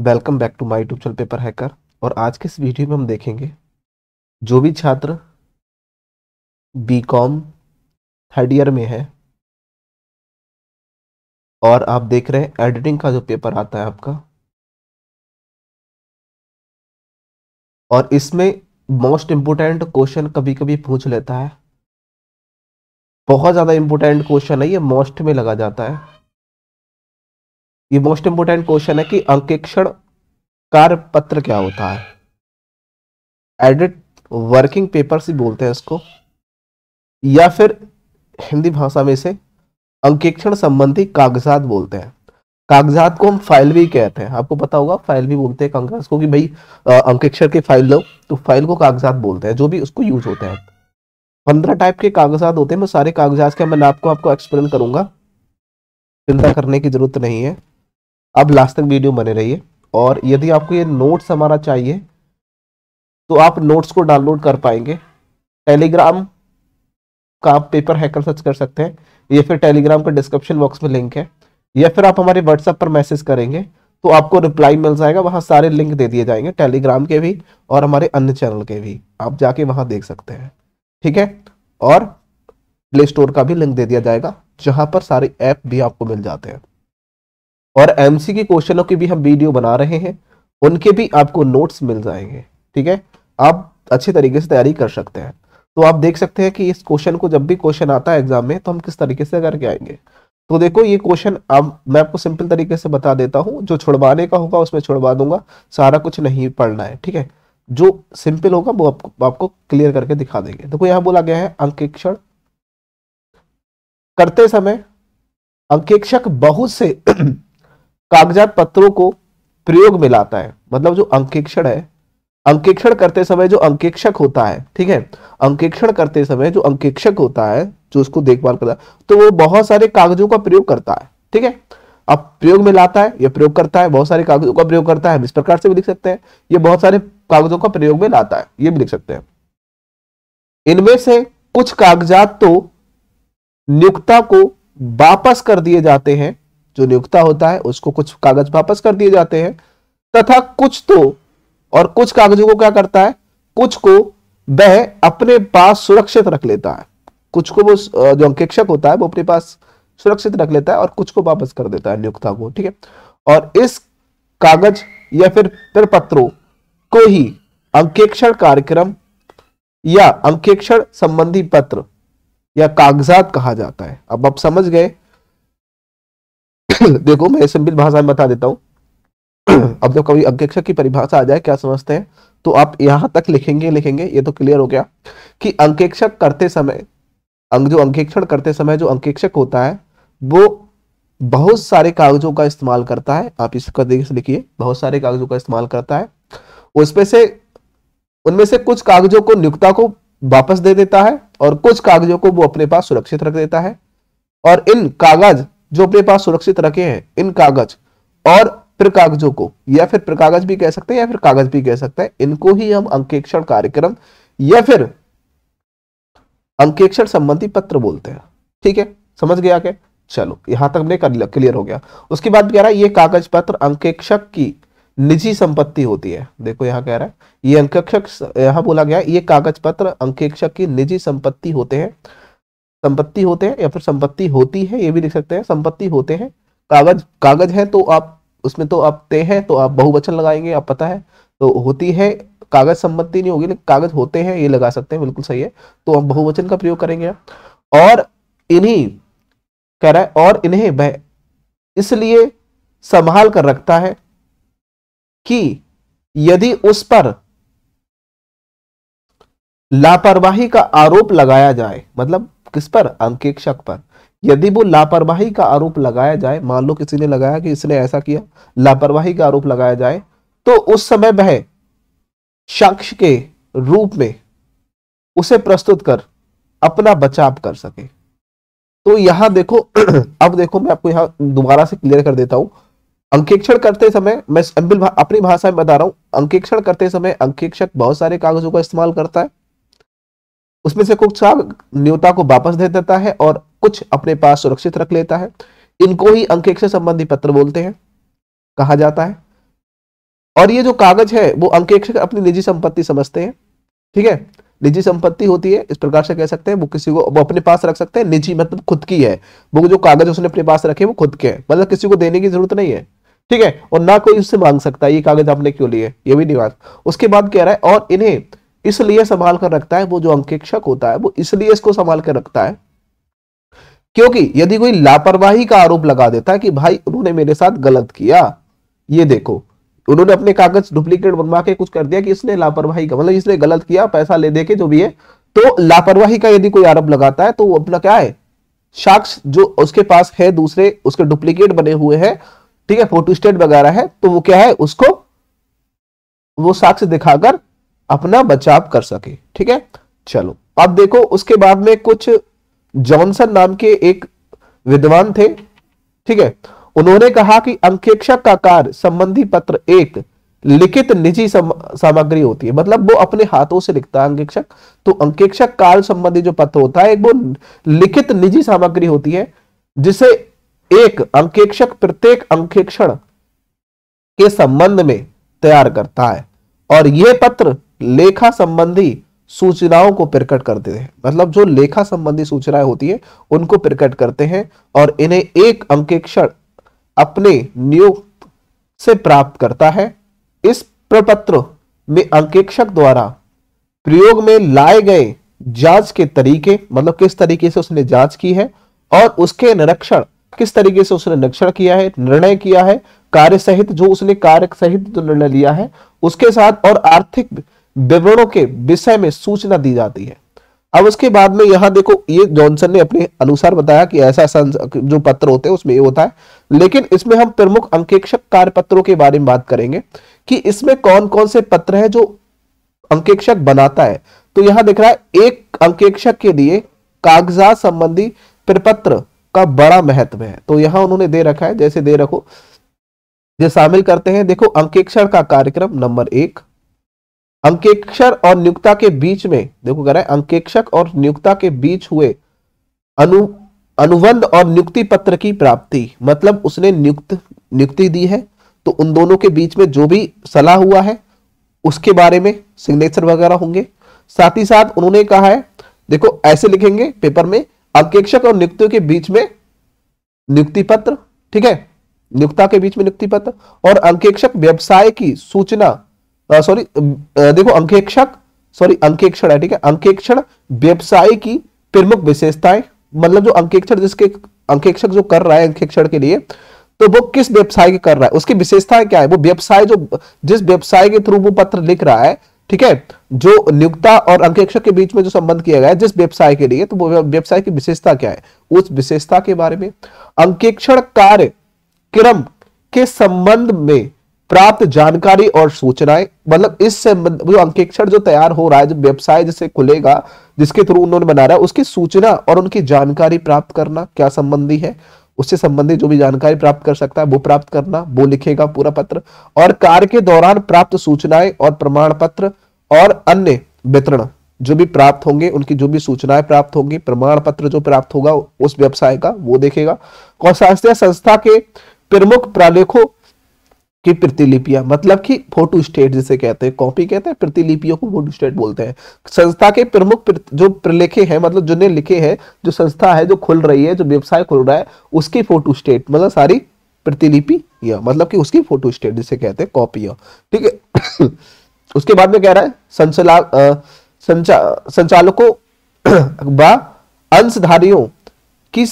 welcome back to my YouTube channel paper hacker और आज के इस वीडियो में हम देखेंगे जो भी छात्र बी कॉम थर्ड ईयर में है और आप देख रहे हैं एडिटिंग का जो पेपर आता है आपका और इसमें मोस्ट इम्पोर्टेंट क्वेश्चन कभी कभी पूछ लेता है बहुत ज़्यादा इम्पोर्टेंट क्वेश्चन है ये मोस्ट में लगा जाता है ये मोस्ट इंपोर्टेंट क्वेश्चन है कि अंकेक्षण कार्य पत्र क्या होता है एडिट वर्किंग पेपर से बोलते हैं इसको या फिर हिंदी भाषा में इसे अंकेक्षण संबंधी कागजात बोलते हैं कागजात को हम फाइल भी कहते हैं आपको पता होगा फाइल भी बोलते हैं कागजात को कि भाई अंकेक्षर के फाइल लो तो फाइल को कागजात बोलते हैं जो भी उसको यूज होते हैं पंद्रह टाइप के कागजात होते हैं मैं सारे कागजात के मैं आपको आपको एक्सप्लेन करूंगा चिंता करने की जरूरत नहीं है अब लास्ट तक वीडियो बने रहिए और यदि आपको ये नोट्स हमारा चाहिए तो आप नोट्स को डाउनलोड कर पाएंगे टेलीग्राम का आप पेपर हैकर सर्च कर सकते हैं या फिर टेलीग्राम का डिस्क्रिप्शन बॉक्स में लिंक है या फिर आप हमारे व्हाट्सएप पर मैसेज करेंगे तो आपको रिप्लाई मिल जाएगा वहाँ सारे लिंक दे दिए जाएंगे टेलीग्राम के भी और हमारे अन्य चैनल के भी आप जाके वहाँ देख सकते हैं ठीक है और प्ले स्टोर का भी लिंक दे दिया जाएगा जहाँ पर सारे ऐप भी आपको मिल जाते हैं और एमसी के क्वेश्चनों की भी हम वीडियो बना रहे हैं उनके भी आपको नोट्स मिल जाएंगे ठीक है आप अच्छे तरीके से तैयारी कर सकते हैं तो आप देख सकते हैं कि इस क्वेश्चन को जब भी क्वेश्चन आता है एग्जाम में तो हम किस तरीके से करके आएंगे तो देखो ये क्वेश्चन अब मैं आपको सिंपल तरीके से बता देता हूँ जो छुड़वाने का होगा उसमें छुड़वा दूंगा सारा कुछ नहीं पढ़ना है ठीक है जो सिंपल होगा वो आपको आपको क्लियर करके दिखा देंगे देखो यहाँ बोला गया है अंकेक्षण करते समय अंकेक्षक बहुत से कागजात पत्रों को प्रयोग में लाता है मतलब जो अंकेक्षण है अंकेक्षण करते समय जो अंकेक्षक होता है ठीक है अंकेक्षण करते समय जो अंकेक्षक होता है जो उसको देखभाल करता है तो वो बहुत सारे कागजों का प्रयोग करता है ठीक है अब प्रयोग में लाता है या प्रयोग करता है बहुत सारे कागजों का प्रयोग करता है हम इस प्रकार से भी लिख सकते हैं ये बहुत सारे कागजों का प्रयोग में लाता है ये भी लिख सकते हैं इनमें से कुछ कागजात तो नियुक्ता को वापस कर दिए जाते हैं जो नियुक्ता होता है उसको कुछ कागज वापस कर दिए जाते हैं तथा कुछ तो और कुछ कागजों को क्या करता है कुछ को वह अपने पास सुरक्षित रख लेता है कुछ को वो जो अंकेक्षक होता है वो अपने पास सुरक्षित रख लेता है और कुछ को वापस कर देता है नियुक्ता को ठीक है और इस कागज या फिर पत्रों को ही अंकेक्षण कार्यक्रम या अंकेक्षण संबंधी पत्र या कागजात कहा जाता है अब आप समझ गए देखो मैं संबित भाषा में बता देता हूँ अब जब कभी अंकेक्षक की परिभाषा आ जाए क्या समझते हैं तो आप यहाँ तक लिखेंगे लिखेंगे ये तो क्लियर हो गया कि अंकेक्षक करते समय अंक जो अंकेक्षण करते समय जो अंकेक्षक होता है वो बहुत सारे कागजों का इस्तेमाल करता है आप इसका देख लिखिए बहुत सारे कागजों का इस्तेमाल करता है उसमें से उनमें से कुछ कागजों को नियुक्ता को वापस दे देता है और कुछ कागजों को वो अपने पास सुरक्षित रख देता है और इन कागज जो अपने पास सुरक्षित रखे हैं इन कागज और प्रकागजों को या फिर प्रकागज भी कह सकते हैं या फिर कागज भी कह सकते हैं इनको ही हम अंकेक्षण कार्यक्रम या फिर अंकेक्षण संबंधी पत्र बोलते हैं ठीक है समझ गया क्या चलो यहां तक हमने कर क्लियर हो गया उसके बाद कह रहा है ये कागज पत्र अंकेक्षक की निजी संपत्ति होती है देखो यहां कह रहा है ये अंकेक्षक यहां बोला गया ये कागज पत्र अंकेक्षक की निजी संपत्ति होते हैं संपत्ति होते हैं या फिर संपत्ति होती है ये भी लिख सकते हैं संपत्ति होते हैं कागज कागज है तो आप उसमें तो आप ते हैं तो आप बहुवचन लगाएंगे आप पता है तो होती है कागज संपत्ति नहीं होगी लेकिन कागज होते हैं ये लगा सकते हैं बिल्कुल सही है तो हम बहुवचन का प्रयोग करेंगे और इन्हीं कह रहा है और इन्हें वह इसलिए संभाल कर रखता है कि यदि उस पर लापरवाही का आरोप लगाया जाए मतलब किस पर अंकेक्षक पर यदि वो लापरवाही का आरोप लगाया जाए मान लो किसी ने लगाया कि इसने ऐसा किया लापरवाही का आरोप लगाया जाए तो उस समय वह शख्स के रूप में उसे प्रस्तुत कर अपना बचाव कर सके तो यहां देखो अब देखो मैं आपको यहां दोबारा से क्लियर कर देता हूं अंकेक्षण करते समय मैं अपनी भाषा में बता रहा हूं अंकेक्षण करते समय अंकेक्षक बहुत सारे कागजों का इस्तेमाल करता है उसमें से कुछ न्योता को वापस दे देता है और कुछ अपने पास सुरक्षित रख लेता है इनको ही अंकेक से संबंधी पत्र बोलते हैं कहा जाता है और ये जो कागज है वो अंकेक से अपनी निजी संपत्ति समझते हैं ठीक है निजी संपत्ति होती है इस प्रकार से कह सकते हैं वो किसी को वो अपने पास रख सकते हैं निजी मतलब खुद की है वो जो कागज उसने अपने पास रखे वो खुद के हैं मतलब किसी को देने की जरूरत नहीं है ठीक है और ना कोई उससे मांग सकता है ये कागज आपने क्यों लिए ये भी नहीं बात उसके बाद कह रहा है और इन्हें इसलिए संभाल कर रखता है वो जो अंकेक्षक होता है वो इसलिए इसको संभाल कर रखता है क्योंकि यदि कोई लापरवाही का आरोप लगा देता है कि भाई उन्होंने मेरे साथ गलत किया ये देखो उन्होंने अपने कागज डुप्लीकेट बनवा के कुछ कर दिया कि इसने लापरवाही का मतलब इसने गलत किया पैसा ले दे के जो भी है तो लापरवाही का यदि कोई आरोप लगाता है तो वो अपना क्या है साक्ष जो उसके पास है दूसरे उसके डुप्लीकेट बने हुए हैं ठीक है फोटो स्टेट वगैरह है तो वो क्या है उसको वो साक्ष दिखाकर अपना बचाव कर सके ठीक है चलो अब देखो उसके बाद में कुछ जॉनसन नाम के एक विद्वान थे ठीक है उन्होंने कहा कि अंकेक्षक का कार्य संबंधी पत्र एक लिखित निजी सामग्री होती है मतलब वो अपने हाथों से लिखता है अंकेक्षक तो अंकेक्षक काल संबंधी जो पत्र होता है वो लिखित निजी सामग्री होती है जिसे एक अंकेक्षक प्रत्येक अंकेक्षण के संबंध में तैयार करता है और यह पत्र लेखा संबंधी सूचनाओं को प्रकट करते हैं मतलब जो लेखा संबंधी सूचनाएं होती है उनको प्रकट करते हैं और इन्हें एक अंकेक्षण अपने नियुक्त से प्राप्त करता है इस प्रपत्र में अंकेक्षक द्वारा प्रयोग में लाए गए जांच के तरीके मतलब किस तरीके से उसने जांच की है और उसके निरीक्षण किस तरीके से उसने निरीक्षण किया है निर्णय किया है कार्य सहित जो उसने कार्य सहित जो निर्णय लिया है उसके साथ और आर्थिक विवरणों के विषय में सूचना दी जाती है अब उसके बाद में यहां देखो ये जॉनसन ने अपने अनुसार बताया कि ऐसा जो पत्र होते हैं उसमें ये होता है लेकिन इसमें हम प्रमुख अंकेक्षक कार्य पत्रों के बारे में बात करेंगे कि इसमें कौन कौन से पत्र है जो अंकेक्षक बनाता है तो यहां दिख रहा है एक अंकेक्षक के लिए कागजात संबंधी प्रपत्र का बड़ा महत्व है तो यहां उन्होंने दे रखा है जैसे दे रखो जो शामिल करते हैं देखो अंकेक्षण का कार्यक्रम नंबर एक अंकेक्षर और नियुक्ता के बीच में देखो कह रहे हैं अंकेक्षक और नियुक्ता के बीच हुए अनु अनुबंध और नियुक्ति पत्र की प्राप्ति मतलब उसने नियुक्त नियुक्ति दी है तो उन दोनों के बीच में जो भी सलाह हुआ है उसके बारे में सिग्नेचर वगैरह होंगे साथ ही साथ उन्होंने कहा है देखो ऐसे लिखेंगे पेपर में अंकेक्षक और नियुक्तियों के बीच में नियुक्ति पत्र ठीक है नियुक्ता के बीच में नियुक्ति पत्र और अंकेक्षक व्यवसाय की सूचना सॉरी uh, um, uh, देखो अंकेक्षक सॉरी अंकेक्षण है ठीक है अंकेक्षण व्यवसाय की प्रमुख विशेषताएं मतलब जो अंकेक्षण जिसके अंकेक्षक जो कर रहा है अंकेक्षण के लिए तो वो किस व्यवसाय के कर रहा है उसकी विशेषताएं क्या है वो व्यवसाय जो जिस व्यवसाय के थ्रू वो पत्र लिख रहा है ठीक है जो नियुक्ता और अंकेक्षक के बीच में जो संबंध किया गया है जिस व्यवसाय के लिए तो वो व्यवसाय की विशेषता क्या है उस विशेषता के बारे में अंकेक्षण कार्य क्रम के संबंध में प्राप्त जानकारी और सूचनाएं मतलब इस संबंध जो अंकेक्षर जो तैयार हो रहा है जो व्यवसाय जिसे खुलेगा जिसके थ्रू उन्होंने बना रहा है उसकी सूचना और उनकी जानकारी प्राप्त करना क्या संबंधी है उससे संबंधित जो भी जानकारी प्राप्त कर सकता है वो प्राप्त करना वो लिखेगा पूरा पत्र और कार्य के दौरान प्राप्त सूचनाएं और प्रमाण पत्र और अन्य वितरण जो भी प्राप्त होंगे उनकी जो भी सूचनाएं प्राप्त होंगी प्रमाण पत्र जो प्राप्त होगा उस व्यवसाय का वो देखेगा और संस्था के प्रमुख प्रलेखों की प्रतिलिपियां मतलब कि फोटो स्टेट जिसे कहते हैं कॉपी कहते हैं प्रतिलिपियों को फोटो स्टेट बोलते हैं संस्था के प्रमुख जो प्रलेखे हैं मतलब जिन्हें लिखे हैं जो संस्था है जो खुल रही है जो व्यवसाय खुल रहा है उसकी फोटो स्टेट मतलब सारी प्रतिलिपि या मतलब कि उसकी फोटो स्टेट जिसे कहते हैं कॉपियां ठीक है उसके बाद में कह रहा है संचला संचा संचालकों व अंशधारियों की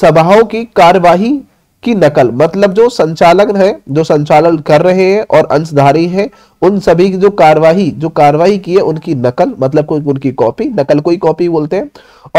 सभाओं की कार्यवाही की नकल मतलब जो संचालक है जो संचालन कर रहे हैं और अंशधारी है उन सभी की जो कार्यवाही जो कार्यवाही की है उनकी नकल मतलब कोई उनकी कॉपी नकल कोई कॉपी बोलते हैं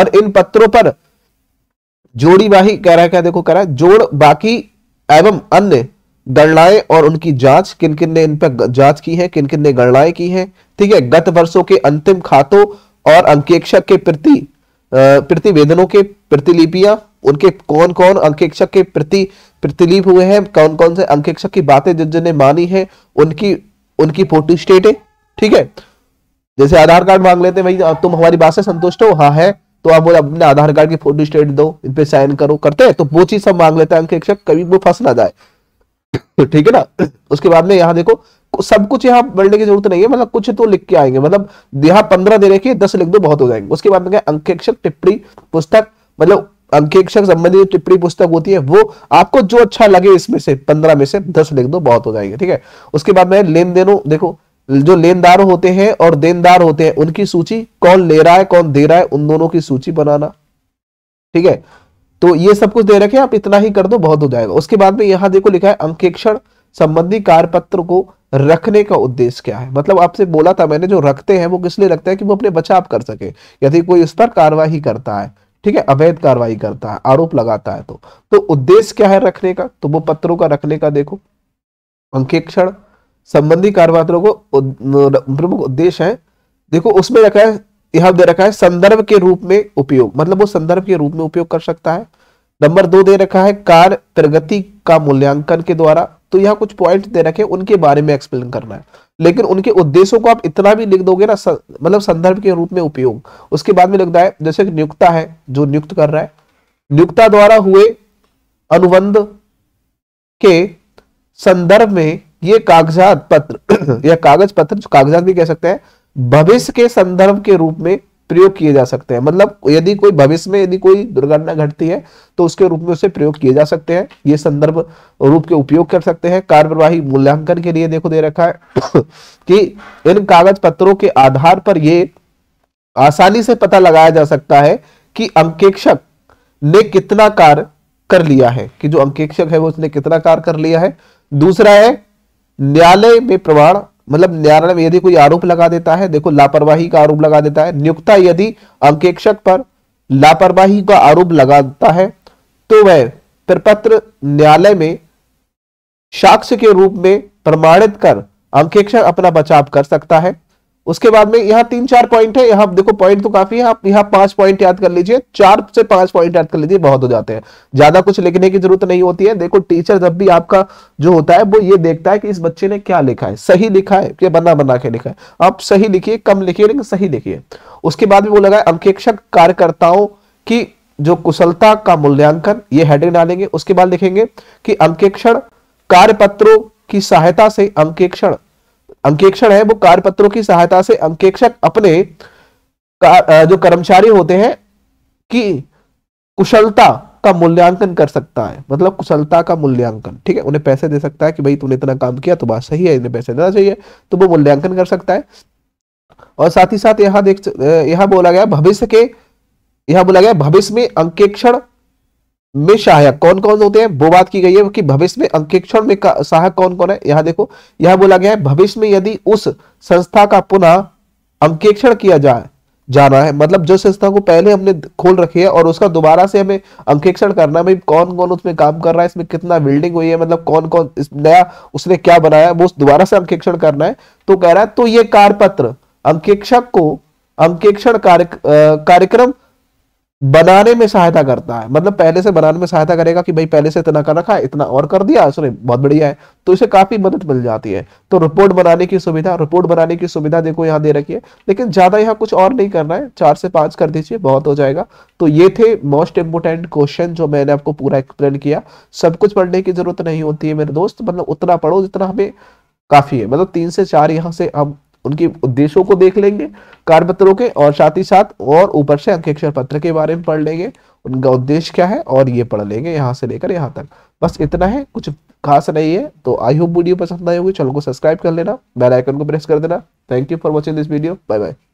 और इन पत्रों पर जोड़ी बाही कह रहा है क्या देखो कह रहा है जोड़ बाकी एवं अन्य गणनाएं और उनकी जांच किन किन ने इन पर जांच की है किन किन ने गणनाएं की है ठीक है गत वर्षों के अंतिम खातों और अंकेक्षक के प्रति प्रतिवेदनों के प्रतिलिपियां उनके कौन कौन अंकेक्षक के प्रति प्रतिलिप हुए हैं कौन कौन से अंकेक्षक की बातें जिन जिनने मानी है उनकी उनकी फोटो स्टेट है ठीक है जैसे आधार कार्ड मांग लेते हैं भाई तुम हमारी बात से संतुष्ट हो हाँ है तो आप बोले अपने आधार कार्ड की फोटो स्टेट दो इन पे साइन करो करते हैं तो वो चीज सब मांग लेते हैं अंकेक्षक कभी वो फंस ना जाए तो ठीक है ना उसके बाद में यहाँ देखो सब कुछ यहाँ बढ़ने की जरूरत नहीं है मतलब कुछ तो लिख के आएंगे मतलब यहाँ पंद्रह दे रखिए दस लिख दो बहुत हो जाएंगे उसके बाद में अंकेक्षक टिप्पणी पुस्तक मतलब अंकेक्षक संबंधित टिप्पणी पुस्तक होती है वो आपको जो अच्छा लगे इसमें से पंद्रह में से दस लिख दो बहुत हो जाएंगे ठीक है उसके बाद में लेन देनों देखो जो लेनदार होते हैं और देनदार होते हैं उनकी सूची कौन ले रहा है कौन दे रहा है उन दोनों की सूची बनाना ठीक है तो ये सब कुछ दे रखे आप इतना ही कर दो बहुत हो जाएगा उसके बाद में यहां देखो लिखा है अंकेक्षण संबंधी कार्यपत्र को रखने का उद्देश्य क्या है मतलब आपसे बोला था मैंने जो रखते हैं वो किस लिए रखते हैं कि वो अपने बचाव कर सके यदि कोई इस पर कार्रवाई करता है ठीक है अवैध कार्रवाई करता है आरोप लगाता है तो तो उद्देश्य क्या है रखने का तो वो पत्रों का रखने का देखो अंकेक्षण संबंधी कार्यपात्रों को प्रमुख उद्देश्य है देखो उसमें रखा है यहां दे रखा है संदर्भ के रूप में उपयोग मतलब वो संदर्भ के रूप में उपयोग कर सकता है नंबर दो दे रखा है कार्य प्रगति का मूल्यांकन के द्वारा तो यहाँ कुछ पॉइंट दे रखे उनके बारे में एक्सप्लेन करना है लेकिन उनके उद्देश्यों को आप इतना भी लिख दोगे ना मतलब संदर्भ के रूप में उपयोग उसके बाद में लिखता है जैसे नियुक्ता है जो नियुक्त कर रहा है नियुक्ता द्वारा हुए अनुबंध के संदर्भ में ये कागजात पत्र या कागज पत्र कागजात भी कह सकते हैं भविष्य के संदर्भ के रूप में प्रयोग किए जा सकते हैं मतलब यदि कोई भविष्य में यदि कोई दुर्घटना घटती है तो उसके रूप में उसे प्रयोग किए जा सकते हैं ये संदर्भ रूप के उपयोग कर सकते हैं कार्यवाही मूल्यांकन के लिए देखो दे रखा है कि इन कागज पत्रों के आधार पर यह आसानी से पता लगाया जा सकता है कि अंकेक्षक ने कितना कार्य कर लिया है कि जो अंकेक्षक है वो उसने कितना कार्य कर लिया है दूसरा है न्यायालय में प्रमाण मतलब न्यायालय में यदि कोई आरोप लगा देता है देखो लापरवाही का आरोप लगा देता है नियुक्ता यदि अंकेक्षक पर लापरवाही का आरोप लगाता है तो वह प्रपत्र न्यायालय में साक्ष्य के रूप में प्रमाणित कर अंकेक्षक अपना बचाव कर सकता है उसके बाद में यहाँ तीन चार पॉइंट है यहाँ देखो पॉइंट तो काफी है आप यहाँ पांच पॉइंट याद कर लीजिए चार से पांच पॉइंट याद कर लीजिए बहुत हो जाते हैं ज्यादा कुछ लिखने की जरूरत नहीं होती है देखो टीचर जब भी आपका जो होता है वो ये देखता है कि इस बच्चे ने क्या लिखा है सही लिखा है या बना बना के लिखा है आप सही लिखिए कम लिखिए लेकिन सही लिखिए उसके बाद में वो लगा अंकेक्षक कार्यकर्ताओं की जो कुशलता का मूल्यांकन ये हेडिंग डालेंगे उसके बाद लिखेंगे कि अंकेक्षण कार्यपत्रों की सहायता से अंकेक्षण अंकेक्षण है वो कार्यपत्रों की सहायता से अंकेक्षक अपने जो कर्मचारी होते हैं की कुशलता का मूल्यांकन कर सकता है मतलब कुशलता का मूल्यांकन ठीक है उन्हें पैसे दे सकता है कि भाई तूने इतना काम किया तो बात सही है इन्हें पैसे देना चाहिए तो वो मूल्यांकन कर सकता है और साथ ही साथ यहाँ देख यहां बोला गया भविष्य के यहां बोला गया भविष्य में अंकेक्षण में सहायक कौन कौन होते हैं वो बात की गई है कि भविष्य में अंकेक्षण में सहायक कौन कौन है यहां देखो यह बोला गया है भविष्य में यदि उस संस्था का पुनः अंकेक्षण किया जाए जाना है मतलब जो संस्था को पहले हमने खोल रखी है और उसका दोबारा से हमें अंकेक्षण करना है भाई कौन कौन उसमें काम कर रहा है इसमें कितना बिल्डिंग हुई है मतलब कौन कौन नया उसने क्या बनाया वो दोबारा से अंकेक्षण करना है तो कह रहा है तो ये कारपत्र अंकेक्षक को अंकेक्षण कार्य कार्यक्रम बनाने में सहायता करता है मतलब पहले से बनाने में सहायता करेगा कि भाई पहले से इतना कर रखा है इतना और कर दिया उसने बहुत बढ़िया है तो इसे काफी मदद मिल जाती है तो रिपोर्ट बनाने की सुविधा रिपोर्ट बनाने की सुविधा देखो यहाँ दे रखी है लेकिन ज्यादा यहाँ कुछ और नहीं करना है चार से पांच कर दीजिए बहुत हो जाएगा तो ये थे मोस्ट इंपोर्टेंट क्वेश्चन जो मैंने आपको पूरा एक्सप्लेन किया सब कुछ पढ़ने की जरूरत नहीं होती है मेरे दोस्त मतलब उतना पढ़ो जितना हमें काफी है मतलब तीन से चार यहाँ से हम उनके उद्देश्यों को देख लेंगे कार्यपत्रों के और साथ ही साथ और ऊपर से अंकेक्षर पत्र के बारे में पढ़ लेंगे उनका उद्देश्य क्या है और ये पढ़ लेंगे यहाँ से लेकर यहाँ तक बस इतना है कुछ खास नहीं है तो आई होप वीडियो पसंद आई होगी चैनल को सब्सक्राइब कर लेना बेल आइकन को प्रेस कर देना thank you for watching this video bye bye